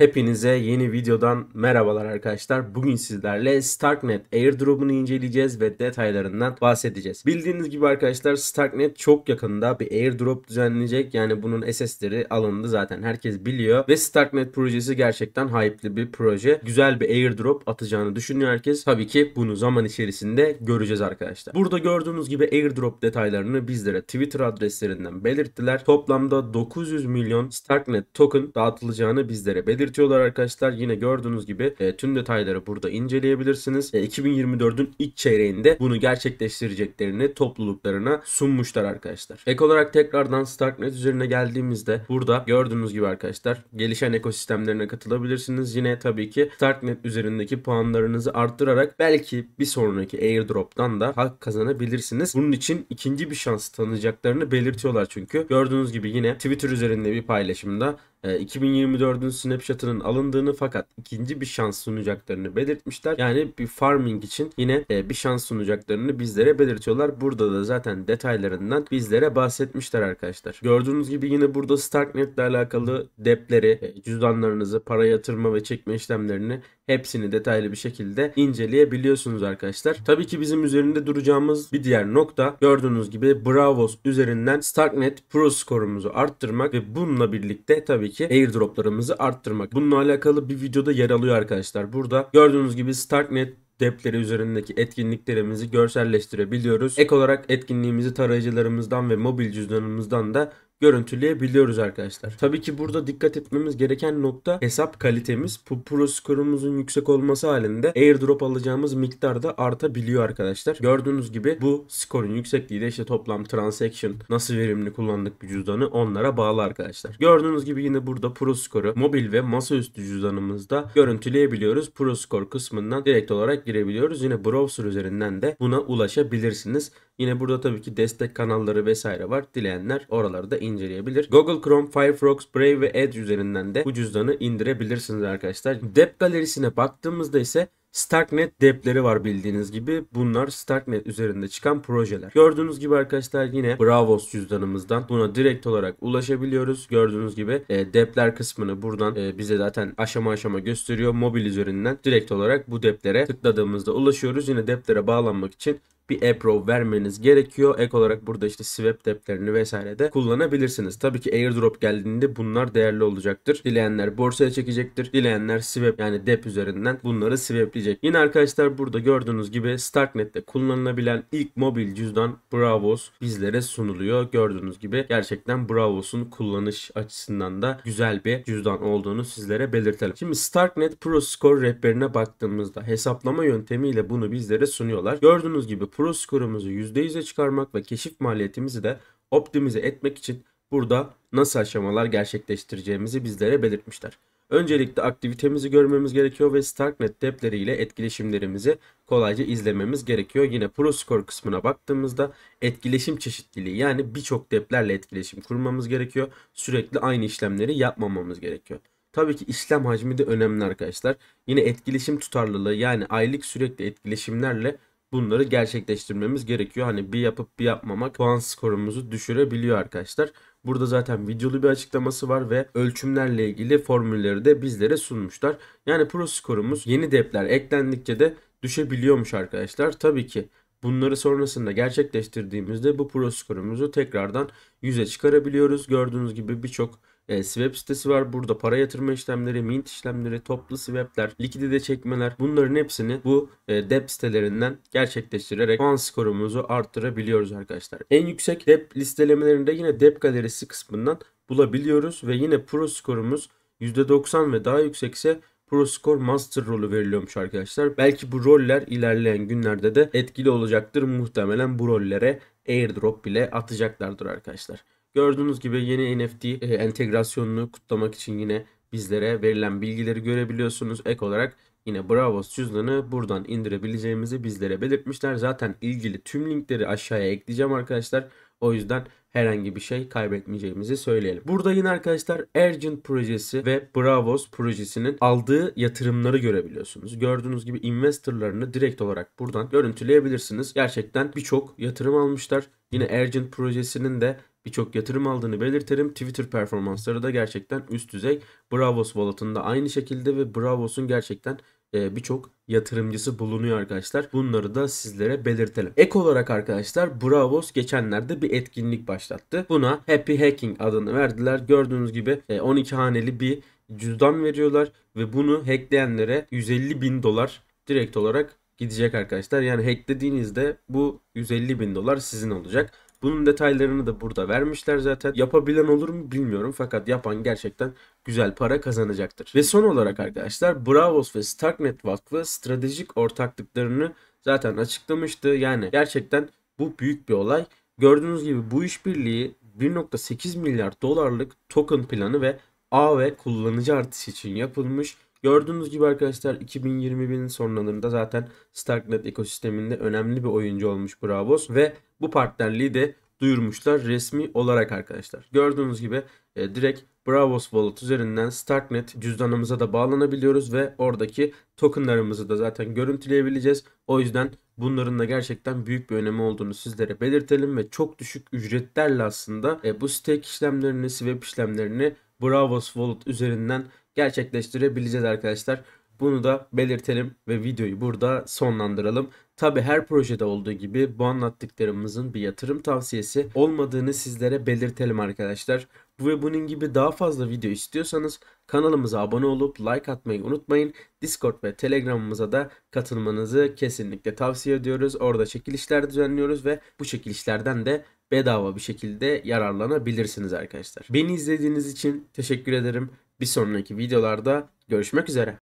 Hepinize yeni videodan merhabalar arkadaşlar. Bugün sizlerle Starknet airdrop'unu inceleyeceğiz ve detaylarından bahsedeceğiz. Bildiğiniz gibi arkadaşlar Starknet çok yakında bir airdrop düzenlenecek. Yani bunun SS'leri alındı zaten herkes biliyor. Ve Starknet projesi gerçekten hype'li bir proje. Güzel bir airdrop atacağını düşünüyor herkes. Tabii ki bunu zaman içerisinde göreceğiz arkadaşlar. Burada gördüğünüz gibi airdrop detaylarını bizlere Twitter adreslerinden belirttiler. Toplamda 900 milyon Starknet token dağıtılacağını bizlere belirttiler belirtiyorlar arkadaşlar. Yine gördüğünüz gibi e, tüm detayları burada inceleyebilirsiniz. E, 2024'ün ilk çeyreğinde bunu gerçekleştireceklerini topluluklarına sunmuşlar arkadaşlar. Ek olarak tekrardan Starknet üzerine geldiğimizde burada gördüğünüz gibi arkadaşlar gelişen ekosistemlerine katılabilirsiniz. Yine tabii ki Starknet üzerindeki puanlarınızı arttırarak belki bir sonraki airdrop'tan da hak kazanabilirsiniz. Bunun için ikinci bir şans tanıyacaklarını belirtiyorlar çünkü. Gördüğünüz gibi yine Twitter üzerinde bir paylaşımda 2024'ün e, Snapchat satırın alındığını fakat ikinci bir şans sunacaklarını belirtmişler. Yani bir farming için yine e, bir şans sunacaklarını bizlere belirtiyorlar. Burada da zaten detaylarından bizlere bahsetmişler arkadaşlar. Gördüğünüz gibi yine burada Starknet ile alakalı depleri, e, cüzdanlarınızı, para yatırma ve çekme işlemlerini hepsini detaylı bir şekilde inceleyebiliyorsunuz arkadaşlar. Tabii ki bizim üzerinde duracağımız bir diğer nokta gördüğünüz gibi Bravos üzerinden Starknet Pro skorumuzu arttırmak ve bununla birlikte tabii ki airdroplarımızı arttırmak Bununla alakalı bir videoda yer alıyor arkadaşlar. Burada gördüğünüz gibi Starknet depleri üzerindeki etkinliklerimizi görselleştirebiliyoruz. Ek olarak etkinliğimizi tarayıcılarımızdan ve mobil cüzdanımızdan da görüntüleyebiliyoruz arkadaşlar. Tabii ki burada dikkat etmemiz gereken nokta hesap kalitemiz. Bu pro yüksek olması halinde airdrop alacağımız miktar da artabiliyor arkadaşlar. Gördüğünüz gibi bu skorun yüksekliği de işte toplam transaction nasıl verimli kullandık bir cüzdanı onlara bağlı arkadaşlar. Gördüğünüz gibi yine burada pro mobil ve masaüstü cüzdanımızda görüntüleyebiliyoruz. Pro kısmından direkt olarak girebiliyoruz. Yine browser üzerinden de buna ulaşabilirsiniz. Yine burada tabii ki destek kanalları vesaire var. Dileyenler oraları da inceleyebilir. Google Chrome, Firefox, Brave ve Edge üzerinden de bu cüzdanı indirebilirsiniz arkadaşlar. Dep galerisine baktığımızda ise Starknet depleri var bildiğiniz gibi. Bunlar Starknet üzerinde çıkan projeler. Gördüğünüz gibi arkadaşlar yine Bravos cüzdanımızdan buna direkt olarak ulaşabiliyoruz. Gördüğünüz gibi e, depler kısmını buradan e, bize zaten aşama aşama gösteriyor. Mobil üzerinden direkt olarak bu deplere tıkladığımızda ulaşıyoruz. Yine deplere bağlanmak için bir approve vermeniz gerekiyor. Ek olarak burada işte swap deplerini vesaire de kullanabilirsiniz. Tabii ki airdrop geldiğinde bunlar değerli olacaktır. Dileyenler borsaya çekecektir. Dileyenler swap yani dep üzerinden bunları swapleyecek. Yine arkadaşlar burada gördüğünüz gibi Starknet'te kullanılabilen ilk mobil cüzdan Bravos bizlere sunuluyor. Gördüğünüz gibi gerçekten Bravos'un kullanış açısından da güzel bir cüzdan olduğunu sizlere belirtelim. Şimdi Starknet Pro score rehberine baktığımızda hesaplama yöntemiyle bunu bizlere sunuyorlar. Gördüğünüz gibi pro skorumuzu %100'e çıkarmak ve keşif maliyetimizi de optimize etmek için burada nasıl aşamalar gerçekleştireceğimizi bizlere belirtmişler. Öncelikle aktivitemizi görmemiz gerekiyor ve Starknet depleri ile etkileşimlerimizi kolayca izlememiz gerekiyor. Yine Pro score kısmına baktığımızda etkileşim çeşitliliği yani birçok deplerle etkileşim kurmamız gerekiyor. Sürekli aynı işlemleri yapmamamız gerekiyor. Tabii ki işlem hacmi de önemli arkadaşlar. Yine etkileşim tutarlılığı yani aylık sürekli etkileşimlerle bunları gerçekleştirmemiz gerekiyor. Hani bir yapıp bir yapmamak puan skorumuzu düşürebiliyor arkadaşlar. Burada zaten videolu bir açıklaması var ve ölçümlerle ilgili formülleri de bizlere sunmuşlar. Yani pro skorumuz yeni depler eklendikçe de düşebiliyormuş arkadaşlar. Tabii ki bunları sonrasında gerçekleştirdiğimizde bu pro skorumuzu tekrardan 100'e çıkarabiliyoruz. Gördüğünüz gibi birçok e, swap sitesi var. Burada para yatırma işlemleri, mint işlemleri, toplu swapler, likidite çekmeler bunların hepsini bu e, dep sitelerinden gerçekleştirerek puan skorumuzu arttırabiliyoruz arkadaşlar. En yüksek dep listelemelerinde yine dep galerisi kısmından bulabiliyoruz ve yine pro skorumuz %90 ve daha yüksekse Pro Score Master rolü veriliyormuş arkadaşlar. Belki bu roller ilerleyen günlerde de etkili olacaktır. Muhtemelen bu rollere airdrop bile atacaklardır arkadaşlar. Gördüğünüz gibi yeni NFT e, entegrasyonunu kutlamak için yine bizlere verilen bilgileri görebiliyorsunuz. Ek olarak yine Bravo cüzdanı buradan indirebileceğimizi bizlere belirtmişler. Zaten ilgili tüm linkleri aşağıya ekleyeceğim arkadaşlar. O yüzden herhangi bir şey kaybetmeyeceğimizi söyleyelim. Burada yine arkadaşlar Ergin projesi ve Bravos projesinin aldığı yatırımları görebiliyorsunuz. Gördüğünüz gibi investorlarını direkt olarak buradan görüntüleyebilirsiniz. Gerçekten birçok yatırım almışlar. Yine Ergin projesinin de birçok yatırım aldığını belirterim. Twitter performansları da gerçekten üst düzey. Bravos wallet'ında aynı şekilde ve Bravos'un gerçekten e, birçok yatırımcısı bulunuyor arkadaşlar. Bunları da sizlere belirtelim. Ek olarak arkadaşlar Bravos geçenlerde bir etkinlik başlattı. Buna Happy Hacking adını verdiler. Gördüğünüz gibi 12 e, haneli bir cüzdan veriyorlar ve bunu hackleyenlere 150 bin dolar direkt olarak gidecek arkadaşlar. Yani hacklediğinizde bu 150 bin dolar sizin olacak. Bunun detaylarını da burada vermişler zaten. Yapabilen olur mu bilmiyorum fakat yapan gerçekten güzel para kazanacaktır. Ve son olarak arkadaşlar Bravos ve Starknet Vakfı stratejik ortaklıklarını zaten açıklamıştı. Yani gerçekten bu büyük bir olay. Gördüğünüz gibi bu işbirliği 1.8 milyar dolarlık token planı ve A ve kullanıcı artışı için yapılmış Gördüğünüz gibi arkadaşlar 2021'in sonlarında zaten Starknet ekosisteminde önemli bir oyuncu olmuş Bravos ve bu partnerliği de duyurmuşlar resmi olarak arkadaşlar. Gördüğünüz gibi e, direkt Bravos Wallet üzerinden Starknet cüzdanımıza da bağlanabiliyoruz ve oradaki tokenlarımızı da zaten görüntüleyebileceğiz. O yüzden bunların da gerçekten büyük bir önemi olduğunu sizlere belirtelim ve çok düşük ücretlerle aslında e, bu stake işlemlerini, swap işlemlerini Bravos Wallet üzerinden gerçekleştirebileceğiz arkadaşlar. Bunu da belirtelim ve videoyu burada sonlandıralım. Tabi her projede olduğu gibi bu anlattıklarımızın bir yatırım tavsiyesi olmadığını sizlere belirtelim arkadaşlar. Bu ve bunun gibi daha fazla video istiyorsanız kanalımıza abone olup like atmayı unutmayın. Discord ve Telegram'ımıza da katılmanızı kesinlikle tavsiye ediyoruz. Orada çekilişler düzenliyoruz ve bu çekilişlerden de bedava bir şekilde yararlanabilirsiniz arkadaşlar. Beni izlediğiniz için teşekkür ederim. Bir sonraki videolarda görüşmek üzere.